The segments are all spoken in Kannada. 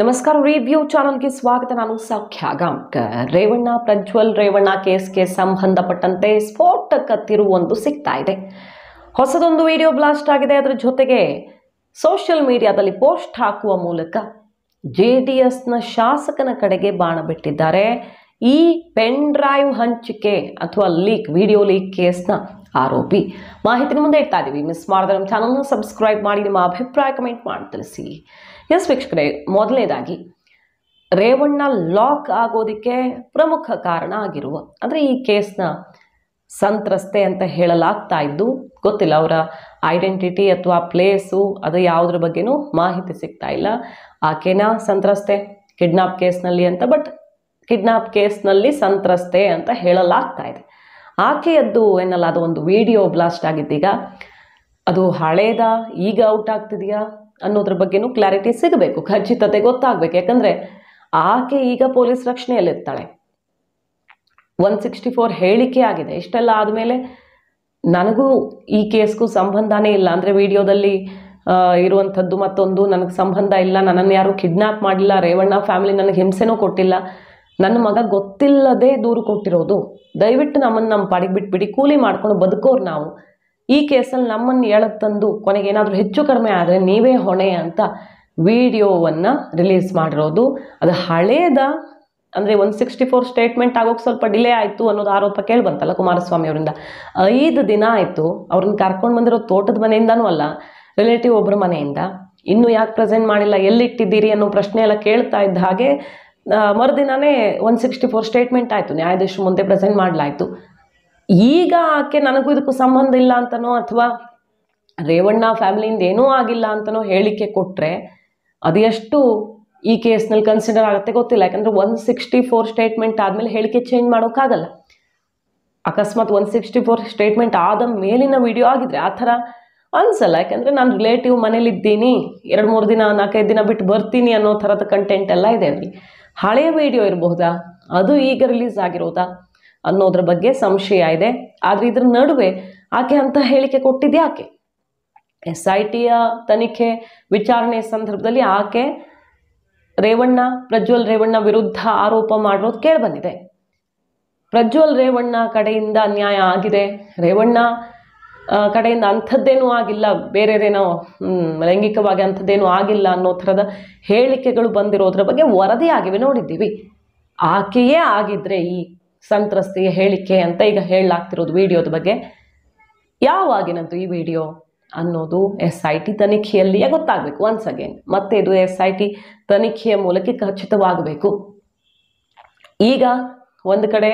ನಮಸ್ಕಾರ ರಿವ್ಯೂ ಚಾನಲ್ಗೆ ಸ್ವಾಗತ ನಾನು ಸಾಖ್ಯ ರೇವಣ್ಣ ಪ್ರಜ್ವಲ್ ರೇವಣ್ಣ ಕೇಸ್ಗೆ ಸಂಬಂಧಪಟ್ಟಂತೆ ಸ್ಫೋಟಕ ತಿರುವೊಂದು ಸಿಗ್ತಾ ಇದೆ ಹೊಸದೊಂದು ವಿಡಿಯೋ ಬ್ಲಾಸ್ಟ್ ಆಗಿದೆ ಅದರ ಜೊತೆಗೆ ಸೋಷಿಯಲ್ ಮೀಡಿಯಾದಲ್ಲಿ ಪೋಸ್ಟ್ ಹಾಕುವ ಮೂಲಕ ಜೆ ಡಿ ಎಸ್ನ ಶಾಸಕನ ಕಡೆಗೆ ಬಾಣ ಬಿಟ್ಟಿದ್ದಾರೆ ಈ ಪೆನ್ ಡ್ರೈವ್ ಹಂಚಿಕೆ ಅಥವಾ ಲೀಕ್ ವಿಡಿಯೋ ಲೀಕ್ ಕೇಸ್ನ ಆರೋಪಿ ಮಾಹಿತಿ ಮುಂದೆ ಇಡ್ತಾ ಇದ್ದೀವಿ ಮಿಸ್ ಮಾಡಿದ್ರೆ ನಮ್ಮ ಚಾನಲ್ನ ಸಬ್ಸ್ಕ್ರೈಬ್ ಮಾಡಿ ನಿಮ್ಮ ಅಭಿಪ್ರಾಯ ಕಮೆಂಟ್ ಮಾಡಿ ತಿಳಿಸಿ ಎಸ್ ವೀಕ್ಷಕರೇ ಮೊದಲನೇದಾಗಿ ರೇವಣ್ಣ ಲಾಕ್ ಆಗೋದಕ್ಕೆ ಪ್ರಮುಖ ಕಾರಣ ಆಗಿರುವ ಅಂದರೆ ಈ ಕೇಸ್ನ ಸಂತ್ರಸ್ತೆ ಅಂತ ಹೇಳಲಾಗ್ತಾ ಇದ್ದು ಗೊತ್ತಿಲ್ಲ ಅವರ ಐಡೆಂಟಿಟಿ ಅಥವಾ ಪ್ಲೇಸು ಅದು ಯಾವುದ್ರ ಬಗ್ಗೆನೂ ಮಾಹಿತಿ ಸಿಗ್ತಾ ಇಲ್ಲ ಆಕೆನಾ ಸಂತ್ರಸ್ತೆ ಕಿಡ್ನಾಪ್ ಕೇಸ್ನಲ್ಲಿ ಅಂತ ಬಟ್ ಕಿಡ್ನಾಪ್ ಕೇಸ್ನಲ್ಲಿ ಸಂತ್ರಸ್ತೆ ಅಂತ ಹೇಳಲಾಗ್ತಾ ಇದೆ ಆಕೆಯದ್ದು ಏನಲ್ಲ ಅದು ಒಂದು ವಿಡಿಯೋ ಬ್ಲಾಸ್ಟ್ ಆಗಿದ್ದೀಗ ಅದು ಹಳೇದ ಈಗ ಔಟ್ ಆಗ್ತಿದೆಯಾ ಅನ್ನೋದ್ರ ಬಗ್ಗೆನೂ ಕ್ಲಾರಿಟಿ ಸಿಗಬೇಕು ಖಚಿತತೆ ಗೊತ್ತಾಗ್ಬೇಕು ಯಾಕಂದರೆ ಆಕೆ ಈಗ ಪೊಲೀಸ್ ರಕ್ಷಣೆಯಲ್ಲಿರ್ತಾಳೆ ಒನ್ ಸಿಕ್ಸ್ಟಿ ಫೋರ್ ಹೇಳಿಕೆ ಆಗಿದೆ ಇಷ್ಟೆಲ್ಲ ಆದಮೇಲೆ ನನಗೂ ಈ ಕೇಸ್ಗೂ ಸಂಬಂಧನೇ ಇಲ್ಲ ಅಂದರೆ ವಿಡಿಯೋದಲ್ಲಿ ಇರುವಂಥದ್ದು ಮತ್ತೊಂದು ನನಗೆ ಸಂಬಂಧ ಇಲ್ಲ ನನ್ನನ್ನು ಯಾರೂ ಕಿಡ್ನಾಪ್ ಮಾಡಿಲ್ಲ ರೇವಣ್ಣ ಫ್ಯಾಮಿಲಿ ನನಗೆ ಹಿಂಸೆನೂ ಕೊಟ್ಟಿಲ್ಲ ನನ್ನ ಮಗ ಗೊತ್ತಿಲ್ಲದೆ ದೂರು ಕೊಟ್ಟಿರೋದು ದಯವಿಟ್ಟು ನಮ್ಮನ್ನು ನಮ್ಮ ಪಾಡಿಗೆ ಬಿಟ್ಬಿಡಿ ಕೂಲಿ ಮಾಡ್ಕೊಂಡು ಬದುಕೋರು ನಾವು ಈ ಕೇಸಲ್ಲಿ ನಮ್ಮನ್ನು ಹೇಳಕ್ಕೆ ತಂದು ಕೊನೆಗೆ ಏನಾದರೂ ಹೆಚ್ಚು ಕಡಿಮೆ ಆದರೆ ನೀವೇ ಹೊಣೆ ಅಂತ ವಿಡಿಯೋವನ್ನು ರಿಲೀಸ್ ಮಾಡಿರೋದು ಅದು ಹಳೇದ ಅಂದರೆ ಒನ್ ಸಿಕ್ಸ್ಟಿ ಫೋರ್ ಸ್ಟೇಟ್ಮೆಂಟ್ ಆಗೋಕ್ಕೆ ಸ್ವಲ್ಪ ಡಿಲೇ ಆಯಿತು ಅನ್ನೋದು ಆರೋಪ ಕೇಳಿ ಬಂತಲ್ಲ ಕುಮಾರಸ್ವಾಮಿ ಅವರಿಂದ ಐದು ದಿನ ಆಯಿತು ಅವ್ರನ್ನ ಕರ್ಕೊಂಡು ಬಂದಿರೋ ತೋಟದ ಮನೆಯಿಂದನೂ ಅಲ್ಲ ರಿಲೇಟಿವ್ ಒಬ್ಬರ ಮನೆಯಿಂದ ಇನ್ನೂ ಯಾಕೆ ಪ್ರೆಸೆಂಟ್ ಮಾಡಿಲ್ಲ ಎಲ್ಲಿಟ್ಟಿದ್ದೀರಿ ಅನ್ನೋ ಪ್ರಶ್ನೆ ಎಲ್ಲ ಕೇಳ್ತಾ ಇದ್ದ ಹಾಗೆ ಮರುದಿನವೇ ಒನ್ ಸಿಕ್ಸ್ಟಿ ಫೋರ್ ಸ್ಟೇಟ್ಮೆಂಟ್ ಆಯಿತು ನ್ಯಾಯಾಧೀಶ ಮುಂದೆ ಪ್ರೆಸೆಂಟ್ ಮಾಡಲಾಯಿತು ಈಗ ಆಕೆ ನನಗೂ ಇದಕ್ಕೂ ಸಂಬಂಧ ಇಲ್ಲ ಅಂತನೋ ಅಥವಾ ರೇವಣ್ಣ ಫ್ಯಾಮಿಲಿಯಿಂದ ಏನೂ ಆಗಿಲ್ಲ ಅಂತನೋ ಹೇಳಿಕೆ ಕೊಟ್ಟರೆ ಅದು ಎಷ್ಟು ಈ ಕೇಸ್ನಲ್ಲಿ ಕನ್ಸಿಡರ್ ಆಗುತ್ತೆ ಗೊತ್ತಿಲ್ಲ ಯಾಕಂದರೆ ಒನ್ ಸಿಕ್ಸ್ಟಿ ಫೋರ್ ಸ್ಟೇಟ್ಮೆಂಟ್ ಆದಮೇಲೆ ಹೇಳಿಕೆ ಚೇಂಜ್ ಮಾಡೋಕ್ಕಾಗಲ್ಲ ಅಕಸ್ಮಾತ್ ಒನ್ ಸಿಕ್ಸ್ಟಿ ಫೋರ್ ಸ್ಟೇಟ್ಮೆಂಟ್ ಆದ ಮೇಲಿನ ವಿಡಿಯೋ ಆಗಿದ್ರೆ ಆ ಥರ ಅನಿಸಲ್ಲ ಯಾಕೆಂದರೆ ನಾನು ರಿಲೇಟಿವ್ ಮನೇಲಿ ಇದ್ದೀನಿ ಎರಡು ಮೂರು ದಿನ ನಾಲ್ಕೈದು ದಿನ ಬಿಟ್ಟು ಬರ್ತೀನಿ ಅನ್ನೋ ಥರದ ಕಂಟೆಂಟ್ ಎಲ್ಲ ಇದೆ ಅಲ್ಲಿ ಹಳೆಯ ವಿಡಿಯೋ ಇರಬಹುದಾ ಅದು ಈಗ ರಿಲೀಸ್ ಆಗಿರೋದಾ ಅನ್ನೋದ್ರ ಬಗ್ಗೆ ಸಂಶಯ ಇದೆ ಆದರೆ ಇದರ ನಡುವೆ ಆಕೆ ಅಂತ ಹೇಳಿಕೆ ಕೊಟ್ಟಿದ್ಯಾಕೆ ಎಸ್ ಐ ಟಿಯ ತನಿಖೆ ವಿಚಾರಣೆ ಸಂದರ್ಭದಲ್ಲಿ ಆಕೆ ರೇವಣ್ಣ ಪ್ರಜ್ವಲ್ ರೇವಣ್ಣ ವಿರುದ್ಧ ಆರೋಪ ಮಾಡಿರೋದು ಕೇಳಿಬಂದಿದೆ ಪ್ರಜ್ವಲ್ ರೇವಣ್ಣ ಕಡೆಯಿಂದ ಅನ್ಯಾಯ ಆಗಿದೆ ರೇವಣ್ಣ ಕಡೆಯಿಂದ ಅಂಥದ್ದೇನೂ ಆಗಿಲ್ಲ ಬೇರೆದೇನೋ ಲೈಂಗಿಕವಾಗಿ ಅಂಥದ್ದೇನೂ ಆಗಿಲ್ಲ ಅನ್ನೋ ಥರದ ಹೇಳಿಕೆಗಳು ಬಂದಿರೋದ್ರ ಬಗ್ಗೆ ವರದಿ ಆಗಿವೆ ನೋಡಿದ್ದೀವಿ ಆಕೆಯೇ ಆಗಿದ್ರೆ ಈ ಸಂತ್ರಸ್ತೆಯ ಹೇಳಿಕೆ ಅಂತ ಈಗ ಹೇಳಲಾಗ್ತಿರೋದು ವಿಡಿಯೋದ ಬಗ್ಗೆ ಯಾವಾಗಿನಂತೂ ಈ ವಿಡಿಯೋ ಅನ್ನೋದು ಎಸ್ ಐ ಟಿ ತನಿಖೆಯಲ್ಲಿಯೇ ಗೊತ್ತಾಗಬೇಕು ಒನ್ಸ್ ಅಗೇನ್ ಮತ್ತೆ ಇದು ಎಸ್ ಐ ಟಿ ತನಿಖೆಯ ಮೂಲಕ ಖಚಿತವಾಗಬೇಕು ಈಗ ಒಂದು ಕಡೆ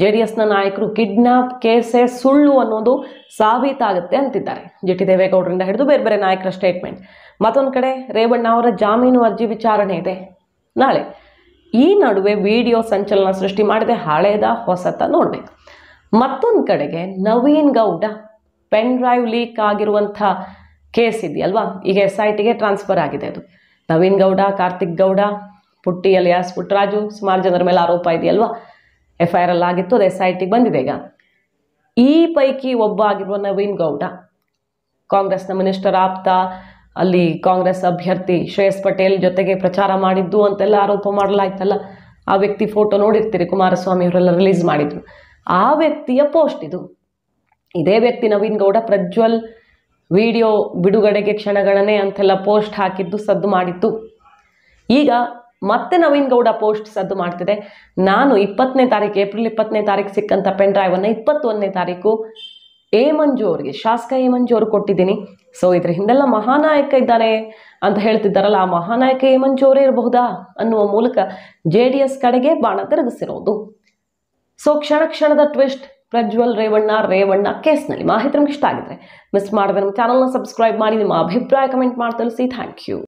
ಜೆ ಡಿ ಎಸ್ನ ನಾಯಕರು ಕಿಡ್ನಾಪ್ ಕೇಸೇ ಸುಳ್ಳು ಅನ್ನೋದು ಸಾಬೀತಾಗುತ್ತೆ ಅಂತಿದ್ದಾರೆ ಜಿ ಟಿ ದೇವೇಗೌಡರಿಂದ ಹಿಡಿದು ಬೇರೆ ಬೇರೆ ನಾಯಕರ ಸ್ಟೇಟ್ಮೆಂಟ್ ಮತ್ತೊಂದು ಕಡೆ ರೇವಣ್ಣ ಅವರ ಜಾಮೀನು ಅರ್ಜಿ ವಿಚಾರಣೆ ಇದೆ ನಾಳೆ ಈ ನಡುವೆ ವಿಡಿಯೋ ಸಂಚಲನ ಸೃಷ್ಟಿ ಮಾಡಿದೆ ಹಳೇದ ಹೊಸತ ನೋಡಬೇಕು ಮತ್ತೊಂದು ಕಡೆಗೆ Naveen Gowda pen drive leak ಆಗಿರುವಂಥ ಕೇಸ್ ಇದೆಯಲ್ವಾ ಈಗ ಎಸ್ ಐ ಟಿಗೆ ಟ್ರಾನ್ಸ್ಫರ್ ಆಗಿದೆ ಅದು ನವೀನ್ ಗೌಡ ಕಾರ್ತಿಕ್ ಗೌಡ ಪುಟ್ಟಿ ಅಲಿಯಾಸ್ ಪುಟ್ಟರಾಜು ಸುಮಾರು ಜನರ ಮೇಲೆ ಆರೋಪ ಇದೆಯಲ್ವಾ ಎಫ್ ಐ ಆರ್ ಎಲ್ ಆಗಿತ್ತು ಅದು ಎಸ್ ಐ ಟಿಗೆ ಬಂದಿದೆ ಈಗ ಈ ಪೈಕಿ ಒಬ್ಬ ಆಗಿರುವ ನವೀನ್ ಗೌಡ ಕಾಂಗ್ರೆಸ್ನ ಮಿನಿಸ್ಟರ್ ಆಪ್ತ ಅಲ್ಲಿ ಕಾಂಗ್ರೆಸ್ ಅಭ್ಯರ್ಥಿ ಶ್ರೇಯಸ್ ಪಟೇಲ್ ಜೊತೆಗೆ ಪ್ರಚಾರ ಮಾಡಿದ್ದು ಅಂತೆಲ್ಲ ಆರೋಪ ಮಾಡಲಾಯ್ತಲ್ಲ ಆ ವ್ಯಕ್ತಿ ಫೋಟೋ ನೋಡಿರ್ತೀರಿ ಕುಮಾರಸ್ವಾಮಿ ಅವರೆಲ್ಲ ರಿಲೀಸ್ ಮಾಡಿದ್ರು ಆ ವ್ಯಕ್ತಿಯ ಪೋಸ್ಟ್ ಇದು ಇದೇ ವ್ಯಕ್ತಿ ನವೀನ್ ಗೌಡ ಪ್ರಜ್ವಲ್ ವಿಡಿಯೋ ಬಿಡುಗಡೆಗೆ ಕ್ಷಣಗಣನೆ ಅಂತೆಲ್ಲ ಪೋಸ್ಟ್ ಹಾಕಿದ್ದು ಸದ್ದು ಮಾಡಿತ್ತು ಈಗ ಮತ್ತೆ ನವೀನ್ ಗೌಡ ಪೋಸ್ಟ್ ಸದ್ದು ಮಾಡ್ತಿದೆ ನಾನು ಇಪ್ಪತ್ತನೇ ತಾರೀಕು ಏಪ್ರಿಲ್ ಇಪ್ಪತ್ತನೇ ತಾರೀಕು ಸಿಕ್ಕಂಥ ಪೆನ್ ಡ್ರೈವ್ ಅನ್ನ ಇಪ್ಪತ್ತೊಂದನೇ ತಾರೀಕು ಎ ಮಂಜು ಅವರಿಗೆ ಶಾಸಕ ಎ ಮಂಜು ಕೊಟ್ಟಿದ್ದೀನಿ ಸೊ ಇದ್ರ ಹಿಂದೆಲ್ಲ ಮಹಾನಾಯಕ ಇದ್ದಾನೆ ಅಂತ ಹೇಳ್ತಿದ್ದಾರಲ್ಲ ಆ ಮಹಾನಾಯಕ ಎ ಅವರೇ ಇರಬಹುದಾ ಅನ್ನುವ ಮೂಲಕ ಜೆ ಡಿ ಎಸ್ ಕಡೆಗೆ ಬಾಣ ತಿರುಗಿಸಿರೋದು ಸೊ ಕ್ಷಣ ಕ್ಷಣದ ಟ್ವಿಸ್ಟ್ ಪ್ರಜ್ವಲ್ ರೇವಣ್ಣ ರೇವಣ್ಣ ಕೇಸ್ನಲ್ಲಿ ಮಾಹಿತಿ ನಮ್ಗೆ ಇಷ್ಟ ಆಗಿದ್ರೆ ಮಿಸ್ ಮಾಡಿದ್ರೆ ನಮ್ಮ ಚಾನಲ್ನ ಸಬ್ಸ್ಕ್ರೈಬ್ ಮಾಡಿ ನಿಮ್ಮ ಅಭಿಪ್ರಾಯ ಕಮೆಂಟ್ ಮಾಡಿ ತಿಳಿಸಿ ಥ್ಯಾಂಕ್ ಯು